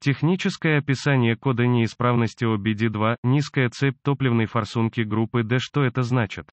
Техническое описание кода неисправности OBD2, низкая цепь топливной форсунки группы D. Что это значит?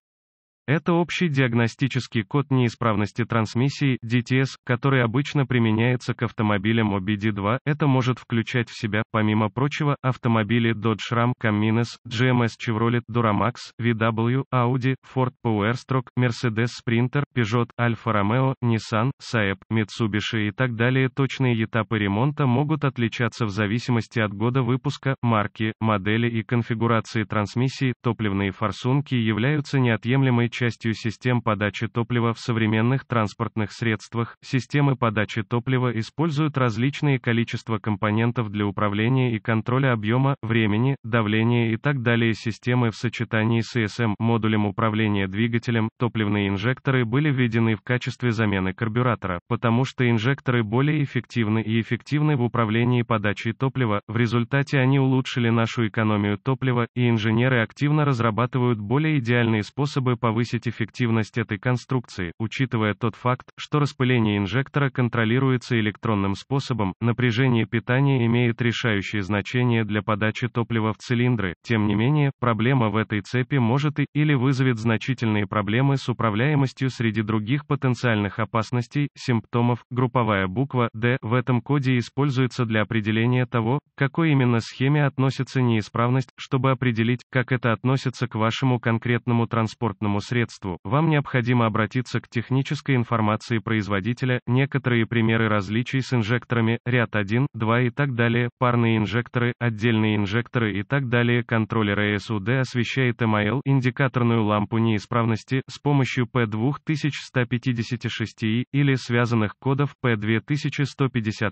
Это общий диагностический код неисправности трансмиссии DTS, который обычно применяется к автомобилям OBD2. Это может включать в себя, помимо прочего, автомобили Dodge Ram, Cummins, GMS эм Chevrolet, Duramax, VW, Audi, Ford Powerstroke, Mercedes Sprinter, Peugeot, Alfa Romeo, Nissan, Saab, Mitsubishi и так далее. Точные этапы ремонта могут отличаться в зависимости от года выпуска, марки, модели и конфигурации трансмиссии. Топливные форсунки являются неотъемлемой частью систем подачи топлива в современных транспортных средствах. Системы подачи топлива используют различные количества компонентов для управления и контроля объема, времени, давления и так далее. Системы в сочетании с ESM, модулем управления двигателем, топливные инжекторы были введены в качестве замены карбюратора, потому что инжекторы более эффективны и эффективны в управлении подачей топлива, в результате они улучшили нашу экономию топлива, и инженеры активно разрабатывают более идеальные способы повысить повысить эффективность этой конструкции, учитывая тот факт, что распыление инжектора контролируется электронным способом, напряжение питания имеет решающее значение для подачи топлива в цилиндры, тем не менее, проблема в этой цепи может и, или вызовет значительные проблемы с управляемостью среди других потенциальных опасностей, симптомов, групповая буква D в этом коде используется для определения того, к какой именно схеме относится неисправность, чтобы определить, как это относится к вашему конкретному транспортному средству средству, вам необходимо обратиться к технической информации производителя, некоторые примеры различий с инжекторами, ряд 1, 2 и так далее, парные инжекторы, отдельные инжекторы и так далее. Контроллер ASUD освещает МАЛ индикаторную лампу неисправности с помощью p 2156 или связанных кодов P2155,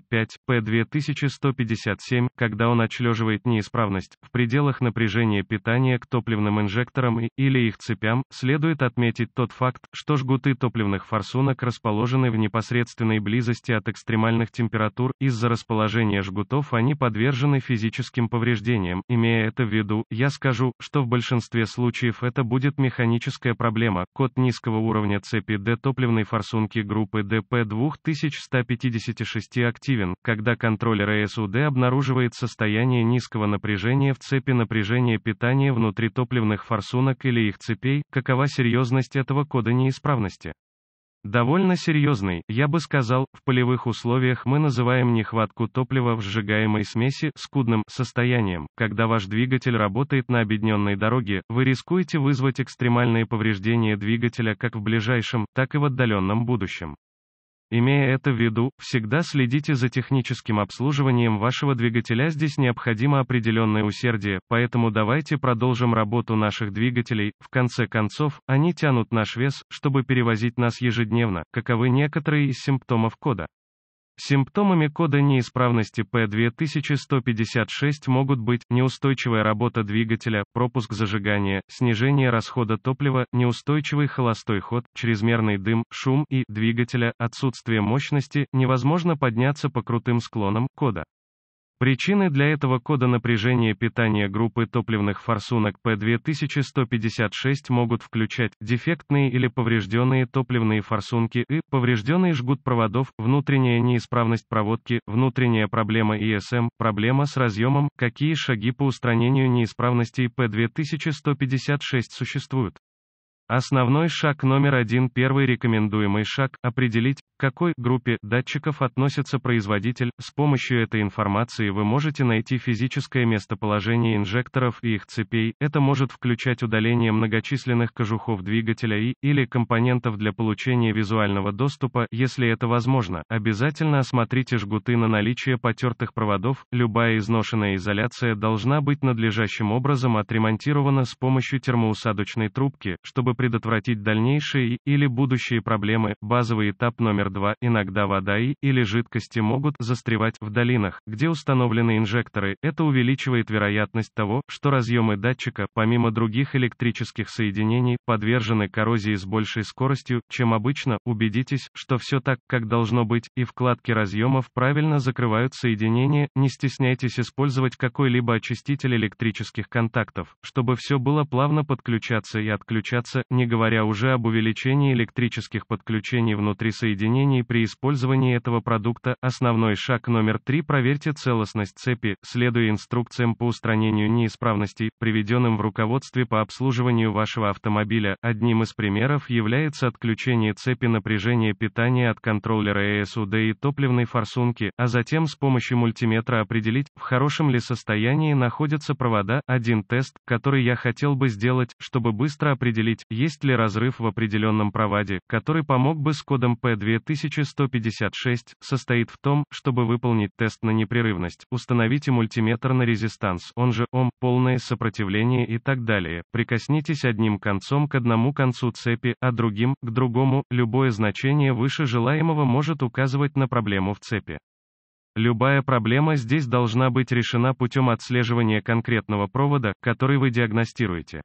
P2157, когда он отчлеживает неисправность в пределах напряжения питания к топливным инжекторам и, или их цепям, следует Стоит отметить тот факт, что жгуты топливных форсунок расположены в непосредственной близости от экстремальных температур, из-за расположения жгутов они подвержены физическим повреждениям. Имея это в виду, я скажу, что в большинстве случаев это будет механическая проблема. Код низкого уровня цепи D топливной форсунки группы DP2156 активен, когда контроллер СУД обнаруживает состояние низкого напряжения в цепи напряжения питания внутри топливных форсунок или их цепей, какова серьезность серьезность этого кода неисправности. Довольно серьезный, я бы сказал, в полевых условиях мы называем нехватку топлива в сжигаемой смеси скудным состоянием. Когда ваш двигатель работает на обедненной дороге, вы рискуете вызвать экстремальные повреждения двигателя как в ближайшем, так и в отдаленном будущем. Имея это в виду, всегда следите за техническим обслуживанием вашего двигателя. Здесь необходимо определенное усердие, поэтому давайте продолжим работу наших двигателей. В конце концов, они тянут наш вес, чтобы перевозить нас ежедневно, каковы некоторые из симптомов кода. Симптомами кода неисправности P2156 могут быть неустойчивая работа двигателя, пропуск зажигания, снижение расхода топлива, неустойчивый холостой ход, чрезмерный дым, шум и двигателя, отсутствие мощности, невозможно подняться по крутым склонам кода. Причины для этого кода напряжения питания группы топливных форсунок P2156 могут включать дефектные или поврежденные топливные форсунки и поврежденный жгут проводов, внутренняя неисправность проводки, внутренняя проблема ESM, проблема с разъемом, какие шаги по устранению неисправностей P2156 существуют. Основной шаг номер один Первый рекомендуемый шаг – определить, к какой группе датчиков относится производитель. С помощью этой информации вы можете найти физическое местоположение инжекторов и их цепей. Это может включать удаление многочисленных кожухов двигателя и или компонентов для получения визуального доступа, если это возможно. Обязательно осмотрите жгуты на наличие потертых проводов. Любая изношенная изоляция должна быть надлежащим образом отремонтирована с помощью термоусадочной трубки, чтобы предотвратить дальнейшие или будущие проблемы. Базовый этап номер два. Иногда вода и или жидкости могут застревать в долинах, где установлены инжекторы. Это увеличивает вероятность того, что разъемы датчика, помимо других электрических соединений, подвержены коррозии с большей скоростью, чем обычно. Убедитесь, что все так, как должно быть, и вкладки разъемов правильно закрывают соединение. Не стесняйтесь использовать какой-либо очиститель электрических контактов, чтобы все было плавно подключаться и отключаться, не говоря уже об увеличении электрических подключений внутри соединений при использовании этого продукта. Основной шаг номер три – проверьте целостность цепи, следуя инструкциям по устранению неисправностей, приведенным в руководстве по обслуживанию вашего автомобиля. Одним из примеров является отключение цепи напряжения питания от контроллера ESUD и топливной форсунки, а затем с помощью мультиметра определить, в хорошем ли состоянии находятся провода. Один тест, который я хотел бы сделать, чтобы быстро определить, есть ли разрыв в определенном проводе, который помог бы с кодом P2156, состоит в том, чтобы выполнить тест на непрерывность, установите мультиметр на резистанс, он же ОМ, полное сопротивление и так далее. Прикоснитесь одним концом к одному концу цепи, а другим, к другому, любое значение выше желаемого может указывать на проблему в цепи. Любая проблема здесь должна быть решена путем отслеживания конкретного провода, который вы диагностируете.